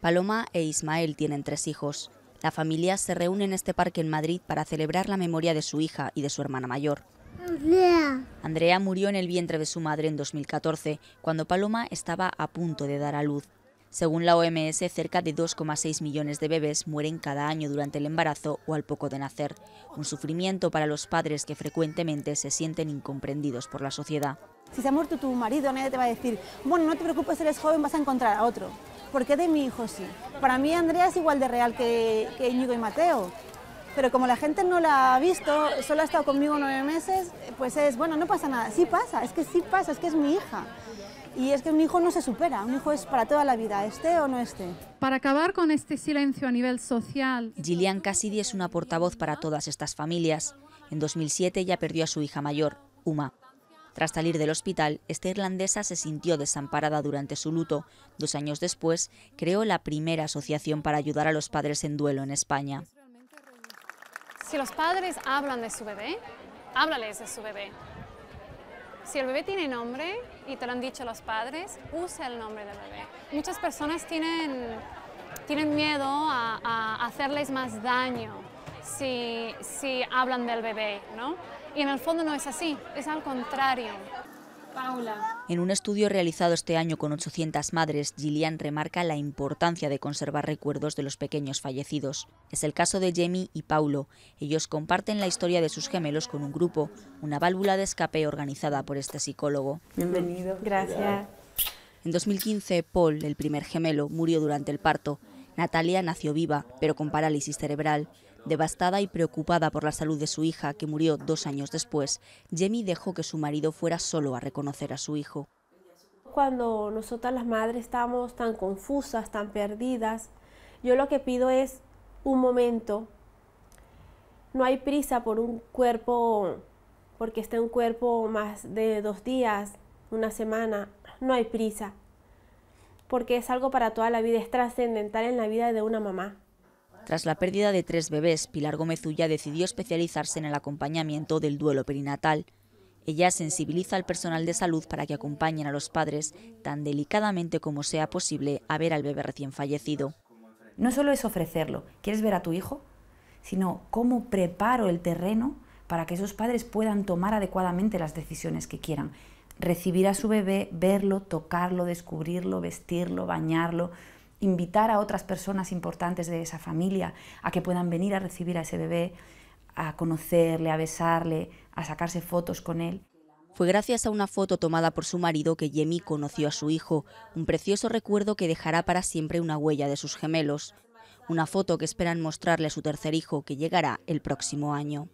Paloma e Ismael tienen tres hijos. La familia se reúne en este parque en Madrid para celebrar la memoria de su hija y de su hermana mayor. Andrea. murió en el vientre de su madre en 2014, cuando Paloma estaba a punto de dar a luz. Según la OMS, cerca de 2,6 millones de bebés mueren cada año durante el embarazo o al poco de nacer, un sufrimiento para los padres que frecuentemente se sienten incomprendidos por la sociedad. Si se ha muerto tu marido, nadie te va a decir, bueno, no te preocupes, eres joven, vas a encontrar a otro. ¿por de mi hijo sí? Para mí Andrea es igual de real que, que Íñigo y Mateo. Pero como la gente no la ha visto, solo ha estado conmigo nueve meses, pues es, bueno, no pasa nada. Sí pasa, es que sí pasa, es que es mi hija. Y es que un hijo no se supera, un hijo es para toda la vida, esté o no esté. Para acabar con este silencio a nivel social. Gillian Cassidy es una portavoz para todas estas familias. En 2007 ya perdió a su hija mayor, Uma. Tras salir del hospital, esta irlandesa se sintió desamparada durante su luto. Dos años después, creó la primera asociación para ayudar a los padres en duelo en España. Si los padres hablan de su bebé, háblales de su bebé. Si el bebé tiene nombre y te lo han dicho los padres, usa el nombre del bebé. Muchas personas tienen, tienen miedo a, hacerles más daño si, si hablan del bebé, ¿no? Y en el fondo no es así, es al contrario. Paula. En un estudio realizado este año con 800 madres, Gillian remarca la importancia de conservar recuerdos de los pequeños fallecidos. Es el caso de Jamie y Paulo. Ellos comparten la historia de sus gemelos con un grupo, una válvula de escape organizada por este psicólogo. Bienvenido. Gracias. En 2015, Paul, el primer gemelo, murió durante el parto. Natalia nació viva, pero con parálisis cerebral. Devastada y preocupada por la salud de su hija, que murió dos años después, Jamie dejó que su marido fuera solo a reconocer a su hijo. Cuando nosotras las madres estamos tan confusas, tan perdidas, yo lo que pido es un momento. No hay prisa por un cuerpo, porque esté un cuerpo más de dos días, una semana, no hay prisa porque es algo para toda la vida, es trascendental en la vida de una mamá. Tras la pérdida de tres bebés, Pilar Gómez Ulla decidió especializarse en el acompañamiento del duelo perinatal. Ella sensibiliza al personal de salud para que acompañen a los padres, tan delicadamente como sea posible, a ver al bebé recién fallecido. No solo es ofrecerlo, ¿quieres ver a tu hijo? Sino cómo preparo el terreno para que esos padres puedan tomar adecuadamente las decisiones que quieran recibir a su bebé, verlo, tocarlo, descubrirlo, vestirlo, bañarlo, invitar a otras personas importantes de esa familia a que puedan venir a recibir a ese bebé, a conocerle, a besarle, a sacarse fotos con él. Fue gracias a una foto tomada por su marido que Yemi conoció a su hijo, un precioso recuerdo que dejará para siempre una huella de sus gemelos. Una foto que esperan mostrarle a su tercer hijo, que llegará el próximo año.